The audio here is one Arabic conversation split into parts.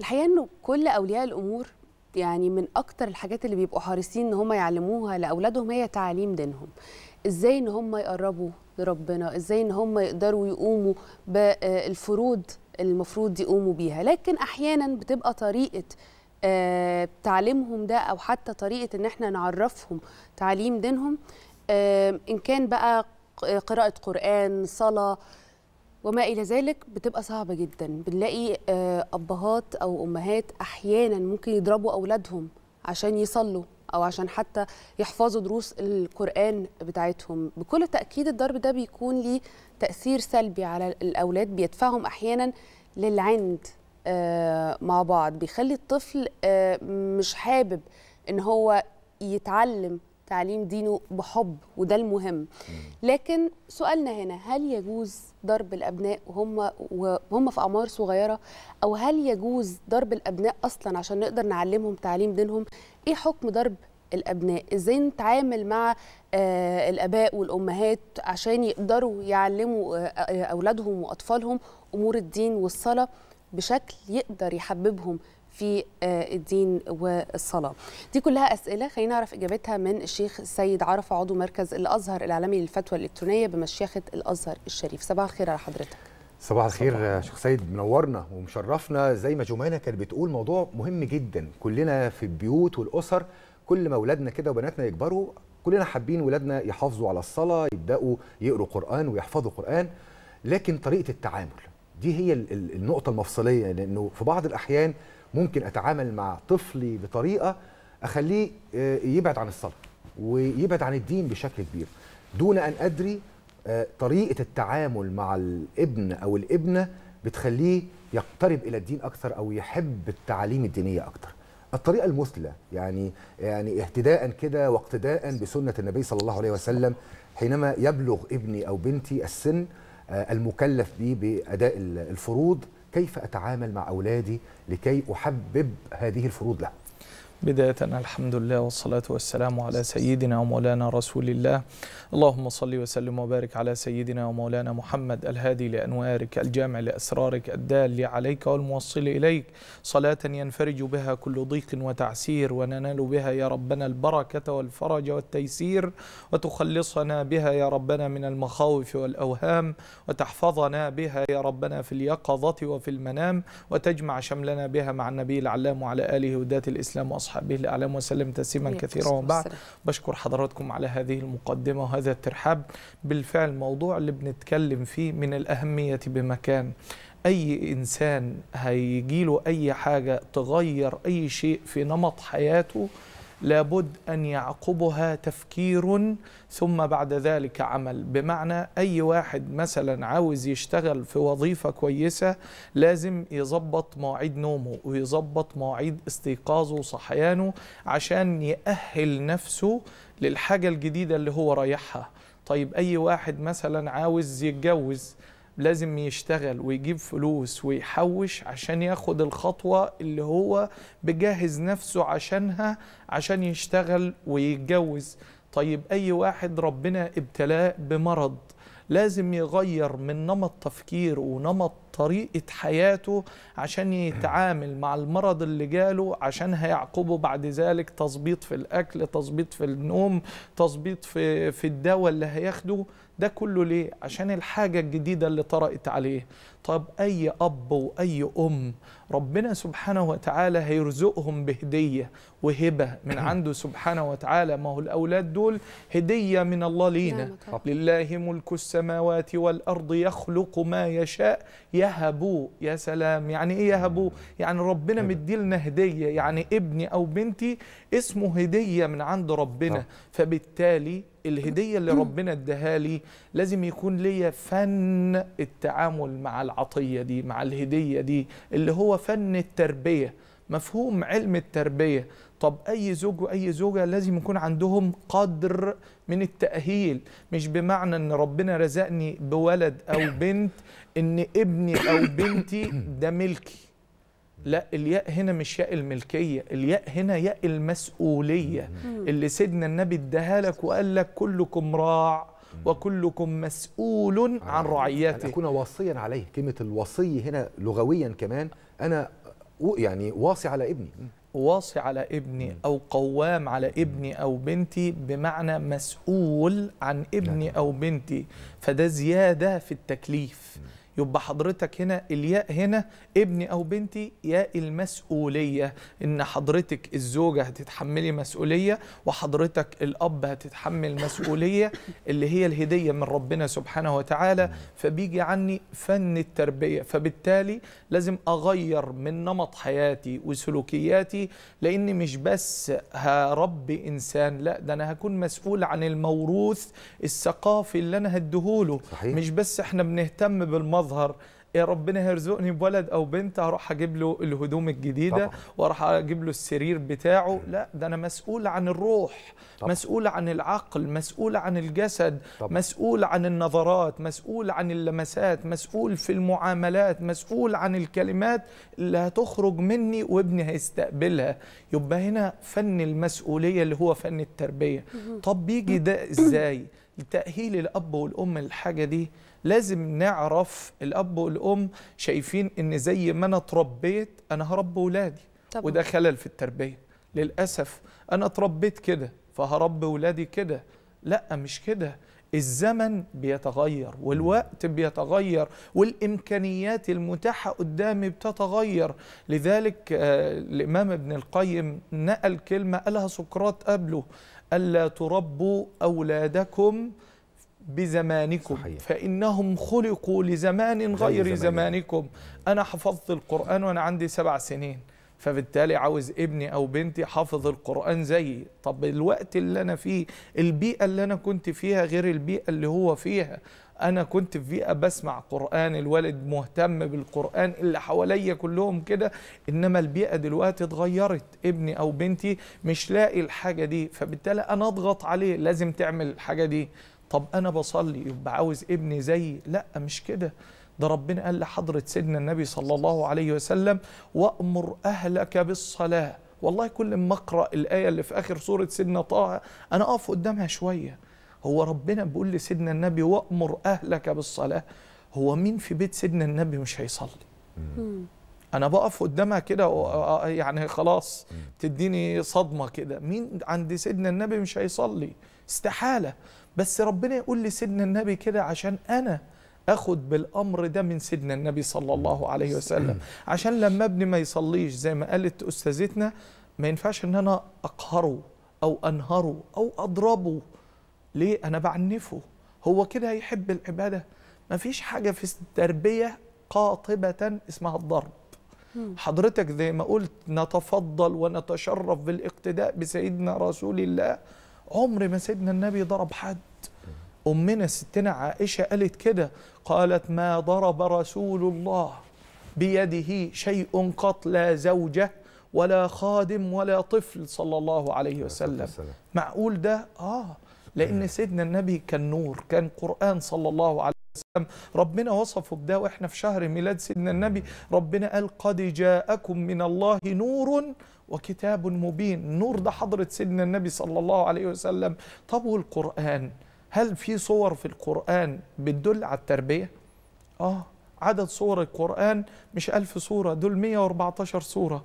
الحقيقه انه كل اولياء الامور يعني من اكتر الحاجات اللي بيبقوا حريصين ان هم يعلموها لاولادهم هي تعاليم دينهم ازاي ان هم يقربوا لربنا ازاي ان هم يقدروا يقوموا بالفروض المفروض يقوموا بيها لكن احيانا بتبقى طريقه آه، تعليمهم ده او حتى طريقه ان احنا نعرفهم تعليم دينهم آه، ان كان بقى قراءه قران صلاه وما الى ذلك بتبقى صعبه جدا بنلاقي آه، ابهات او امهات احيانا ممكن يضربوا اولادهم عشان يصلوا او عشان حتى يحفظوا دروس القران بتاعتهم بكل تاكيد الضرب ده بيكون ليه تاثير سلبي على الاولاد بيدفعهم احيانا للعند آه، مع بعض بيخلي الطفل آه، مش حابب ان هو يتعلم تعليم دينه بحب وده المهم لكن سؤالنا هنا هل يجوز ضرب الابناء وهم وهم في اعمار صغيره او هل يجوز ضرب الابناء اصلا عشان نقدر نعلمهم تعليم دينهم ايه حكم ضرب الابناء ازاي نتعامل مع آه، الاباء والامهات عشان يقدروا يعلموا آه، آه، اولادهم واطفالهم امور الدين والصلاه بشكل يقدر يحببهم في آه، الدين والصلاة دي كلها أسئلة خلينا نعرف إجابتها من الشيخ سيد عرفة عضو مركز الأزهر العالمي للفتوى الإلكترونية بمشيخة الأزهر الشريف صباح الخير على حضرتك صباح الخير شيخ سيد منورنا ومشرفنا زي ما جمانة كانت بتقول موضوع مهم جدا كلنا في البيوت والأسر كل ما أولادنا كده وبناتنا يكبروا كلنا حابين ولادنا يحافظوا على الصلاة يبدأوا يقروا قرآن ويحفظوا قرآن لكن طريقة التعامل دي هي النقطة المفصلية لأنه في بعض الأحيان ممكن اتعامل مع طفلي بطريقه اخليه آه، يبعد عن الصلاه ويبعد عن الدين بشكل كبير دون ان ادري آه، طريقه التعامل مع الابن او الابنه بتخليه يقترب الى الدين اكثر او يحب التعاليم الدينيه اكثر الطريقه المثلى يعني يعني اهتداء كده واقتداء بسنه النبي صلى الله عليه وسلم حينما يبلغ ابني او بنتي السن آه، المكلف به باداء الفروض كيف أتعامل مع أولادي لكي أحبب هذه الفروض لهم بداية الحمد لله والصلاة والسلام على سيدنا ومولانا رسول الله اللهم صل وسلم وبارك على سيدنا ومولانا محمد الهادي لأنوارك الجامع لأسرارك الدال عليك والموصل إليك صلاة ينفرج بها كل ضيق وتعسير وننال بها يا ربنا البركة والفرج والتيسير وتخلصنا بها يا ربنا من المخاوف والأوهام وتحفظنا بها يا ربنا في اليقظة وفي المنام وتجمع شملنا بها مع النبي العلام وعلى آله ودات الإسلام وأصحابه واصحابه الأعلام وسلم تسليما كثيرا وبعد بشكر حضراتكم على هذه المقدمة وهذا الترحاب بالفعل موضوع اللي بنتكلم فيه من الأهمية بمكان أي إنسان هيجيله أي حاجة تغير أي شيء في نمط حياته لابد أن يعقبها تفكير ثم بعد ذلك عمل بمعنى أي واحد مثلا عاوز يشتغل في وظيفة كويسة لازم يظبط مواعيد نومه ويظبط مواعيد استيقاظه وصحيانه عشان يأهل نفسه للحاجة الجديدة اللي هو رايحها طيب أي واحد مثلا عاوز يتجوز لازم يشتغل ويجيب فلوس ويحوش عشان ياخد الخطوة اللي هو بجهز نفسه عشانها عشان يشتغل ويتجوز طيب أي واحد ربنا ابتلاه بمرض لازم يغير من نمط تفكيره ونمط طريقة حياته عشان يتعامل مع المرض اللي جاله عشان هيعقبه بعد ذلك تظبيط في الأكل تظبيط في النوم تظبيط في, في الدواء اللي هياخده ده كله ليه؟ عشان الحاجة الجديدة اللي طرأت عليه طب أي أب وأي أم ربنا سبحانه وتعالى هيرزقهم بهدية وهبة من عنده سبحانه وتعالى ما هو الأولاد دول هدية من الله لينا لله ملك السماوات والأرض يخلق ما يشاء يهبوه يا سلام يعني ايه يهبوه يعني ربنا مديلنا هديه يعني ابني او بنتي اسمه هديه من عند ربنا نعم. فبالتالي الهديه اللي نعم. ربنا اداها لي لازم يكون ليا فن التعامل مع العطيه دي مع الهديه دي اللي هو فن التربيه مفهوم علم التربية طب أي زوج وأي زوجة لازم يكون عندهم قدر من التأهيل مش بمعنى أن ربنا رزقني بولد أو بنت أن ابني أو بنتي ده ملكي لا الياء هنا مش ياء الملكية الياء هنا ياء المسؤولية اللي سيدنا النبي اداها لك وقال لك كلكم راع وكلكم مسؤول عن رعيته أن أكون وصيا عليه كلمة الوصي هنا لغويا كمان أنا يعني واصي على ابني واصي على ابني أو قوام على ابني أو بنتي بمعنى مسؤول عن ابني يعني. أو بنتي فده زيادة في التكليف يبقى حضرتك هنا الياء هنا ابني او بنتي ياء المسؤوليه ان حضرتك الزوجه هتتحملي مسؤوليه وحضرتك الاب هتتحمل مسؤوليه اللي هي الهديه من ربنا سبحانه وتعالى فبيجي عني فن التربيه فبالتالي لازم اغير من نمط حياتي وسلوكياتي لاني مش بس هربي انسان لا ده انا هكون مسؤول عن الموروث الثقافي اللي انا هديهوله مش بس احنا بنهتم بالمظهر اظهر يا ربنا هيرزقني بولد او بنت هروح اجيب له الهدوم الجديده واروح اجيب له السرير بتاعه لا ده انا مسؤول عن الروح طبعا. مسؤول عن العقل مسؤول عن الجسد طبعا. مسؤول عن النظرات مسؤول عن اللمسات مسؤول في المعاملات مسؤول عن الكلمات اللي هتخرج مني وابني هيستقبلها يبقى هنا فن المسؤوليه اللي هو فن التربيه طب بيجي ده ازاي تاهيل الاب والام الحاجه دي لازم نعرف الاب والام شايفين ان زي ما انا اتربيت انا هرب ولادي طبعا. وده خلل في التربيه للاسف انا اتربيت كده فهرب ولادي كده لا مش كده الزمن بيتغير والوقت بيتغير والإمكانيات المتاحة قدامي بتتغير لذلك آه، الإمام ابن القيم نقل كلمة قالها سقراط قبله ألا تربوا أولادكم بزمانكم صحيح. فإنهم خلقوا لزمان غير, غير زمانكم أنا حفظت القرآن وأنا عندي سبع سنين فبالتالي عاوز ابني او بنتي حافظ القران زيي طب الوقت اللي انا فيه البيئه اللي انا كنت فيها غير البيئه اللي هو فيها انا كنت في بيئه بسمع قران الوالد مهتم بالقران اللي حواليا كلهم كده انما البيئه دلوقتي اتغيرت ابني او بنتي مش لاقي الحاجه دي فبالتالي انا اضغط عليه لازم تعمل الحاجه دي طب انا بصلي يبقى عاوز ابني زيي لا مش كده ده ربنا قال لحضره سيدنا النبي صلى الله عليه وسلم وامر اهلك بالصلاه والله كل ما اقرا الايه اللي في اخر سوره سيدنا طه انا اقف قدامها شويه هو ربنا بيقول لسيدنا النبي وامر اهلك بالصلاه هو مين في بيت سيدنا النبي مش هيصلي انا بقف قدامها كده آه، آه، آه، يعني خلاص تديني صدمه كده مين عند سيدنا النبي مش هيصلي استحاله بس ربنا يقول لي سيدنا النبي كده عشان أنا اخد بالامر ده من سيدنا النبي صلى الله عليه وسلم عشان لما ابني ما يصليش زي ما قالت استاذتنا ما ينفعش ان انا اقهره او انهره او اضربه ليه انا بعنفه هو كده هيحب العباده ما فيش حاجه في التربيه قاطبه اسمها الضرب حضرتك زي ما قلت نتفضل ونتشرف بالاقتداء بسيدنا رسول الله عمر ما سيدنا النبي ضرب حد أمنا ستنا عائشة قالت كده قالت ما ضرب رسول الله بيده شيء قط لا زوجة ولا خادم ولا طفل صلى الله عليه وسلم معقول ده آه لأن سيدنا النبي كان نور كان قرآن صلى الله عليه وسلم ربنا وصفه بده وإحنا في شهر ميلاد سيدنا النبي ربنا قال قد جاءكم من الله نور وكتاب مبين نور ده حضرة سيدنا النبي صلى الله عليه وسلم طب والقرآن هل في صور في القرآن بتدل على التربية؟ آه عدد صور القرآن مش ألف صورة دول 114 صورة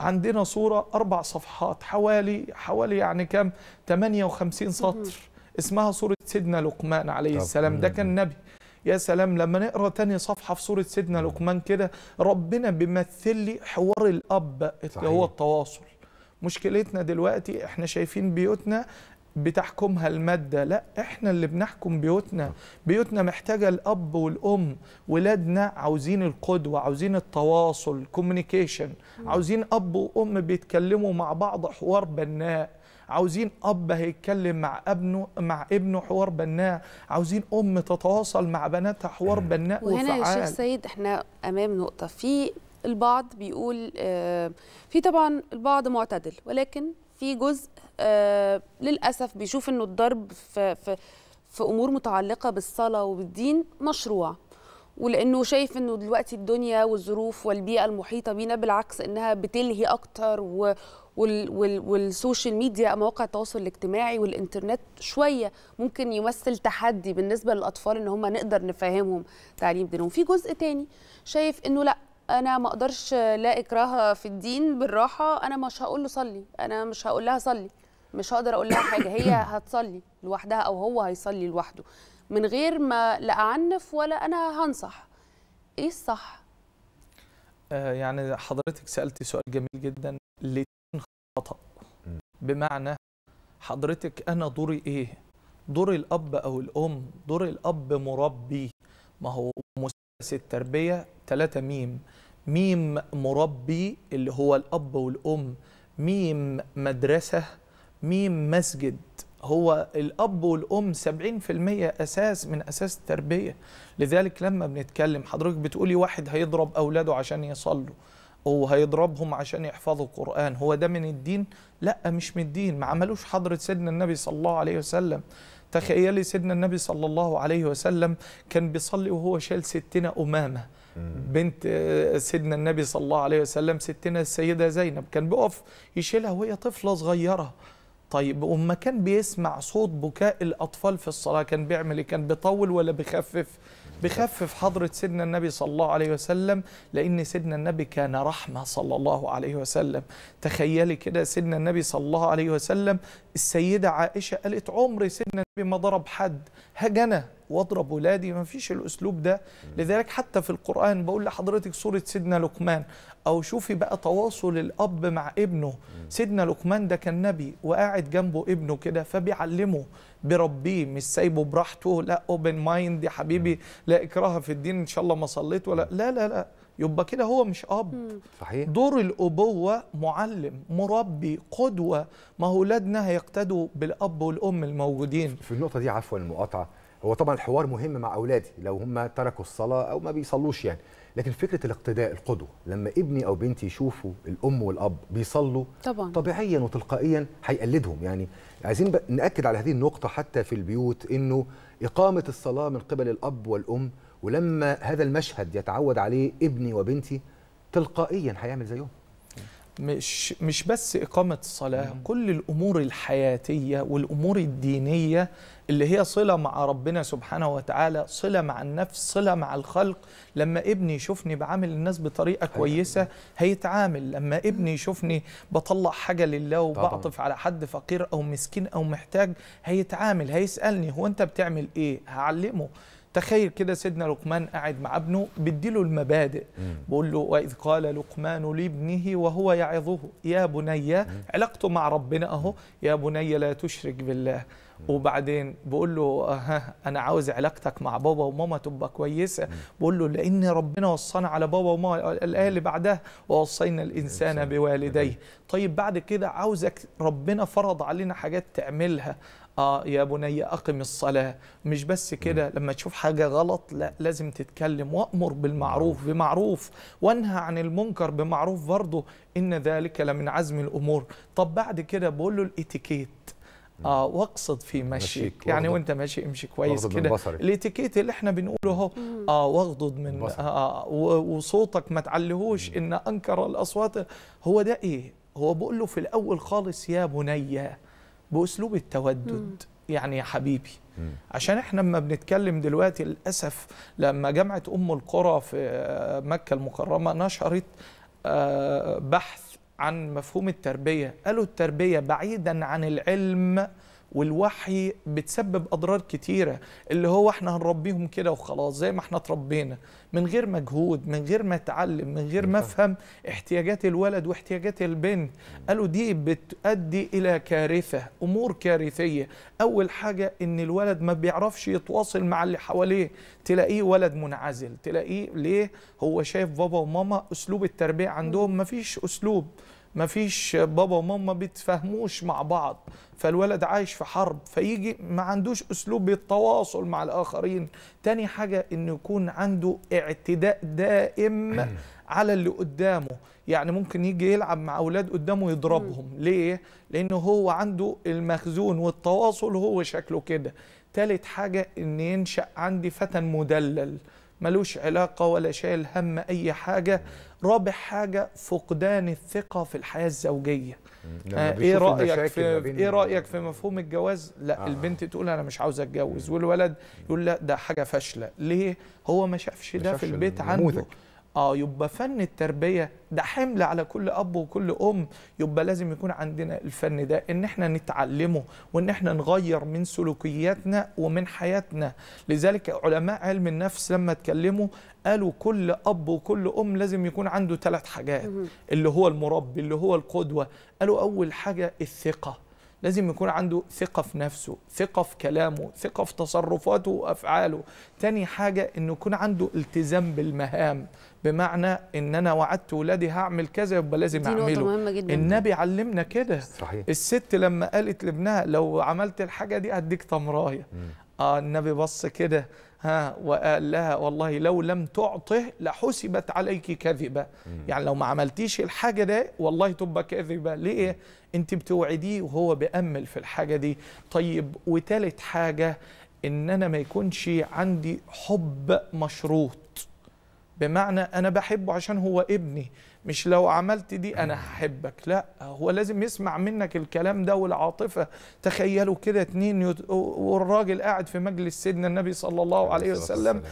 عندنا صورة أربع صفحات حوالي حوالي يعني كام 58 سطر اسمها صورة سيدنا لقمان عليه السلام ده كان نبي يا سلام لما نقرا تاني صفحه في سوره سيدنا لقمان كده ربنا بيمثل لي حوار الاب اللي هو التواصل مشكلتنا دلوقتي احنا شايفين بيوتنا بتحكمها المادة لا احنا اللي بنحكم بيوتنا آه. بيوتنا محتاجة الأب والأم ولادنا عاوزين القدوة عاوزين التواصل كوميونيكيشن آه. عاوزين أب وأم بيتكلموا مع بعض حوار بناء عاوزين اب هيتكلم مع ابنه مع ابنه حوار بناء عاوزين ام تتواصل مع بناتها حوار آه. بناء وهنا يا شيخ سيد احنا امام نقطه في البعض بيقول في طبعا البعض معتدل ولكن في جزء آه، للاسف بيشوف انه الضرب في في في امور متعلقه بالصلاه وبالدين مشروع ولانه شايف انه دلوقتي الدنيا والظروف والبيئه المحيطه بينا بالعكس انها بتلهي اكتر و وال وال والسوشيال ميديا مواقع التواصل الاجتماعي والانترنت شويه ممكن يمثل تحدي بالنسبه للاطفال ان هم نقدر نفهمهم تعليم دينهم في جزء تاني شايف انه لا انا ما اقدرش لا اكراه في الدين بالراحه انا مش هقول له صلي انا مش هقول لها صلي مش هقدر اقول لها حاجه هي هتصلي لوحدها او هو هيصلي لوحده من غير ما لا اعنف ولا انا هنصح ايه الصح آه يعني حضرتك سالتي سؤال جميل جدا ليه خطا بمعنى حضرتك انا دوري ايه دور الاب او الام دور الاب مربي ما هو التربية تلاتة ميم ميم مربي اللي هو الأب والأم ميم مدرسة ميم مسجد هو الأب والأم 70% أساس من أساس التربية لذلك لما بنتكلم حضرتك بتقولي واحد هيضرب أولاده عشان يصلوا وهيضربهم عشان يحفظوا القرآن هو ده من الدين؟ لا مش من الدين ما عملوش حضرة سيدنا النبي صلى الله عليه وسلم تخيلي سيدنا النبي صلى الله عليه وسلم كان بيصلي وهو شال ستنا أمامة بنت آه، سيدنا النبي صلى الله عليه وسلم ستنا السيدة زينب كان بيقف يشيلها وهي طفلة صغيرة طيب وما كان بيسمع صوت بكاء الأطفال في الصلاة كان بيعمل إيه؟ كان بيطول ولا بيخفف بخفف حضرة سيدنا النبي صلى الله عليه وسلم لأن سيدنا النبي كان رحمة صلى الله عليه وسلم تخيلي كده سيدنا النبي صلى الله عليه وسلم السيدة عائشة قالت عمر سيدنا النبي ما ضرب حد هجنه واضرب ولادي ما فيش الاسلوب ده لذلك حتى في القران بقول لحضرتك سوره سيدنا لقمان او شوفي بقى تواصل الاب مع ابنه سيدنا لقمان ده كان نبي وقاعد جنبه ابنه كده فبيعلمه بربيه مش سايبه براحته لا اوبن مايند يا حبيبي لا اكراه في الدين ان شاء الله ما صليت ولا لا لا لا يبقى كده هو مش اب صحيح دور الابوه معلم مربي قدوه ما هو اولادنا هيقتدوا بالاب والام الموجودين في النقطه دي عفوا المقاطعه هو طبعا الحوار مهم مع اولادي لو هم تركوا الصلاه او ما بيصلوش يعني لكن فكره الاقتداء القدوه لما ابني او بنتي يشوفوا الام والاب بيصلوا طبعا. طبيعيا وتلقائيا هيقلدهم يعني عايزين ناكد على هذه النقطه حتى في البيوت انه اقامه الصلاه من قبل الاب والام ولما هذا المشهد يتعود عليه ابني وبنتي تلقائيا هيعمل زيهم مش مش بس اقامه الصلاه مم. كل الامور الحياتيه والامور الدينيه اللي هي صله مع ربنا سبحانه وتعالى صله مع النفس صله مع الخلق لما ابني يشوفني بعامل الناس بطريقه أيوة. كويسه هيتعامل لما ابني يشوفني بطلع حاجه لله وبعطف على حد فقير او مسكين او محتاج هيتعامل هيسالني هو انت بتعمل ايه هعلمه تخيل كده سيدنا لقمان قاعد مع ابنه بيديله المبادئ بيقول له واذ قال لقمان لابنه وهو يعظه يا بني علاقته مع ربنا اهو يا بني لا تشرك بالله وبعدين بقول له ها انا عاوز علاقتك مع بابا وماما تبقى كويسه بقول له لان ربنا وصانا على بابا وماما الايه اللي بعدها ووصينا الانسان بوالديه طيب بعد كده عاوزك ربنا فرض علينا حاجات تعملها اه يا بني اقم الصلاه مش بس كده لما تشوف حاجه غلط لا لازم تتكلم وامر بالمعروف بمعروف وانهى عن المنكر بمعروف برضه ان ذلك لمن عزم الامور طب بعد كده بقول له الاتيكيت اه واقصد في مشيك يعني وانت ماشي امشي كويس كده الاتيكيت اللي احنا بنقوله اهو اه واغضض من آه, آه، وصوتك ما تعلهوش ان انكر الاصوات هو ده ايه هو بقول له في الاول خالص يا بني باسلوب التودد مم. يعني يا حبيبي مم. عشان احنا لما بنتكلم دلوقتي للاسف لما جامعه ام القرى في مكه المكرمه نشرت آه، بحث عن مفهوم التربيه قالوا التربيه بعيدا عن العلم والوحي بتسبب اضرار كتيره اللي هو احنا هنربيهم كده وخلاص زي ما احنا اتربينا من غير مجهود من غير ما اتعلم من غير ما افهم احتياجات الولد واحتياجات البنت قالوا دي بتؤدي الى كارثه امور كارثيه اول حاجه ان الولد ما بيعرفش يتواصل مع اللي حواليه تلاقيه ولد منعزل تلاقيه ليه هو شايف بابا وماما اسلوب التربيه عندهم ما فيش اسلوب ما فيش بابا وماما بيتفاهموش مع بعض فالولد عايش في حرب فيجي ما عندوش اسلوب بالتواصل مع الاخرين تاني حاجه انه يكون عنده اعتداء دائم على اللي قدامه يعني ممكن يجي يلعب مع اولاد قدامه يضربهم ليه لانه هو عنده المخزون والتواصل هو شكله كده تالت حاجه ان ينشا عندي فتى مدلل ملوش علاقة ولا شايل هم أي حاجة رابع حاجة فقدان الثقة في الحياة الزوجية آه ايه رأيك في ايه رأيك في مفهوم الجواز لا آه. البنت تقول انا مش عاوز اتجوز والولد يقول لا ده حاجة فاشلة ليه هو ما شافش ده في البيت عنده اه يبقى فن التربيه ده حمل على كل اب وكل ام يبقى لازم يكون عندنا الفن ده ان احنا نتعلمه وان احنا نغير من سلوكياتنا ومن حياتنا لذلك علماء علم النفس لما اتكلموا قالوا كل اب وكل ام لازم يكون عنده ثلاث حاجات اللي هو المربي اللي هو القدوه قالوا اول حاجه الثقه لازم يكون عنده ثقة في نفسه ثقة في كلامه ثقة في تصرفاته وأفعاله تاني حاجة أنه يكون عنده التزام بالمهام بمعنى ان انا وعدت ولادي هعمل كذا يبقى لازم اعمله مهمة جدا النبي علمنا كده الست لما قالت لابنها لو عملت الحاجه دي هديك تمرايه آه النبي بص كده ها وقال لها والله لو لم تعطه لحسبت عليك كذبة يعني لو ما عملتيش الحاجة ده والله تبقى كذبة ليه انت بتوعديه وهو بأمل في الحاجة دي طيب وتالت حاجة ان انا ما يكونش عندي حب مشروط بمعنى أنا بحبه عشان هو ابني مش لو عملت دي أنا هحبك لا هو لازم يسمع منك الكلام ده والعاطفة تخيلوا كده اتنين يد... والراجل قاعد في مجلس سيدنا النبي صلى الله عليه وسلم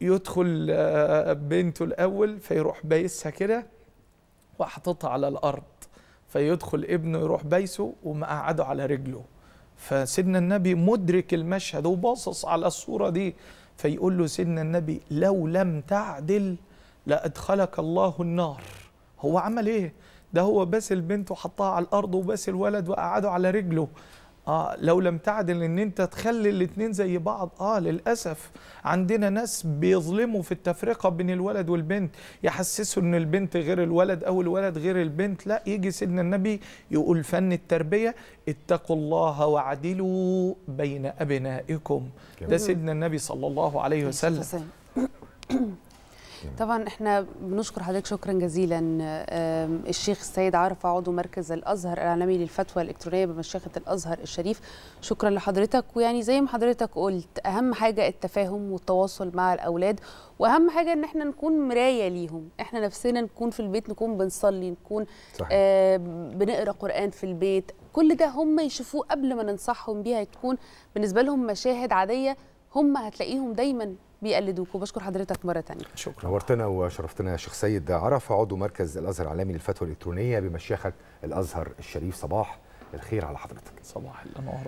يدخل آه، بنته الأول فيروح بايسها كده وحاططها على الأرض فيدخل ابنه يروح بايسه ومقعده على رجله فسيدنا النبي مدرك المشهد وباصص على الصورة دي فيقول له سيدنا النبي لو لم تعدل لأدخلك الله النار هو عمل إيه؟ ده هو بس البنت وحطها على الأرض وبس الولد وقعده على رجله اه لو لم تعدل ان انت تخلي الاثنين زي بعض اه للاسف عندنا ناس بيظلموا في التفرقه بين الولد والبنت يحسسوا ان البنت غير الولد او الولد غير البنت لا يجي سيدنا النبي يقول فن التربيه اتقوا الله وعدلوا بين ابنائكم ده سيدنا النبي صلى الله عليه وسلم طبعا احنا بنشكر حضرتك شكرا جزيلا الشيخ السيد عرفة عضو مركز الازهر الاعلامي للفتوى الالكترونيه بمشيخه الازهر الشريف شكرا لحضرتك ويعني زي ما حضرتك قلت اهم حاجه التفاهم والتواصل مع الاولاد واهم حاجه ان احنا نكون مرايه ليهم احنا نفسنا نكون في البيت نكون بنصلي نكون صحيح. آه بنقرا قران في البيت كل ده هم يشوفوه قبل ما ننصحهم بيها تكون بالنسبه لهم مشاهد عاديه هم هتلاقيهم دايما بيقلدوك وبشكر حضرتك مره ثانيه شكرا نورتنا وشرفتنا يا شيخ سيد عرفه عضو مركز الازهر العالمي للفتوى الالكترونيه بمشيخك الازهر الشريف صباح الخير على حضرتك صباح الانوار